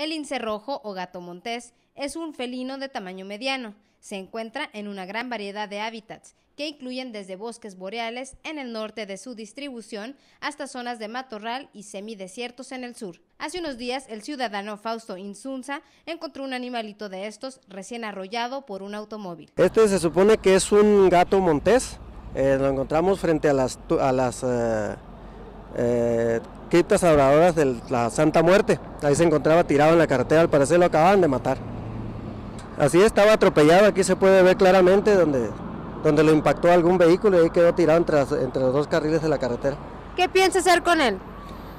El lince rojo o gato montés es un felino de tamaño mediano. Se encuentra en una gran variedad de hábitats, que incluyen desde bosques boreales en el norte de su distribución hasta zonas de matorral y semidesiertos en el sur. Hace unos días, el ciudadano Fausto Insunza encontró un animalito de estos recién arrollado por un automóvil. Este se supone que es un gato montés. Eh, lo encontramos frente a las, eh, eh, criptas adoradoras de la Santa Muerte. Ahí se encontraba tirado en la carretera, al parecer lo acababan de matar. Así estaba atropellado, aquí se puede ver claramente donde, donde lo impactó algún vehículo y ahí quedó tirado entre, los dos carriles de la carretera. ¿Qué piensa hacer con él?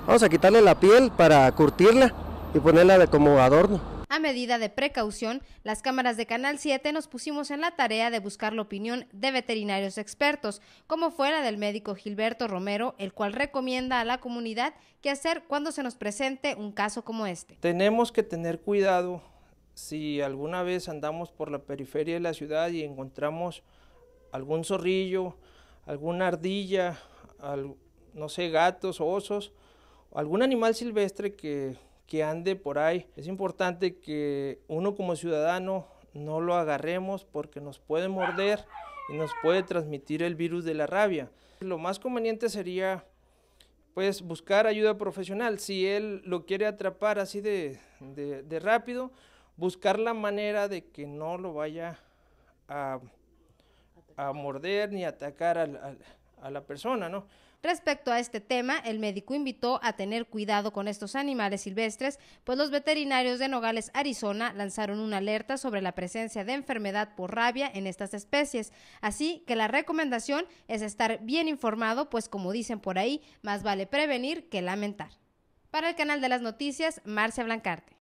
Vamos a quitarle la piel para curtirla y ponerla como adorno. A medida de precaución, las cámaras de Canal 7 nos pusimos en la tarea de buscar la opinión de veterinarios expertos, como fuera del médico Gilberto Romero, el cual recomienda a la comunidad qué hacer cuando se nos presente un caso como este. Tenemos que tener cuidado si alguna vez andamos por la periferia de la ciudad y encontramos algún zorrillo, alguna ardilla, no sé, gatos, osos, algún animal silvestre que que ande por ahí. Es importante que uno como ciudadano no lo agarremos porque nos puede morder y nos puede transmitir el virus de la rabia. Lo más conveniente sería pues buscar ayuda profesional. Si él lo quiere atrapar así de, rápido, buscar la manera de que no lo vaya a, morder ni atacar al a la persona, ¿no? Respecto a este tema, el médico invitó a tener cuidado con estos animales silvestres, pues los veterinarios de Nogales, Arizona, lanzaron una alerta sobre la presencia de enfermedad por rabia en estas especies. Así que la recomendación es estar bien informado, pues como dicen por ahí, más vale prevenir que lamentar. Para el canal de las noticias, Marcia Blancarte.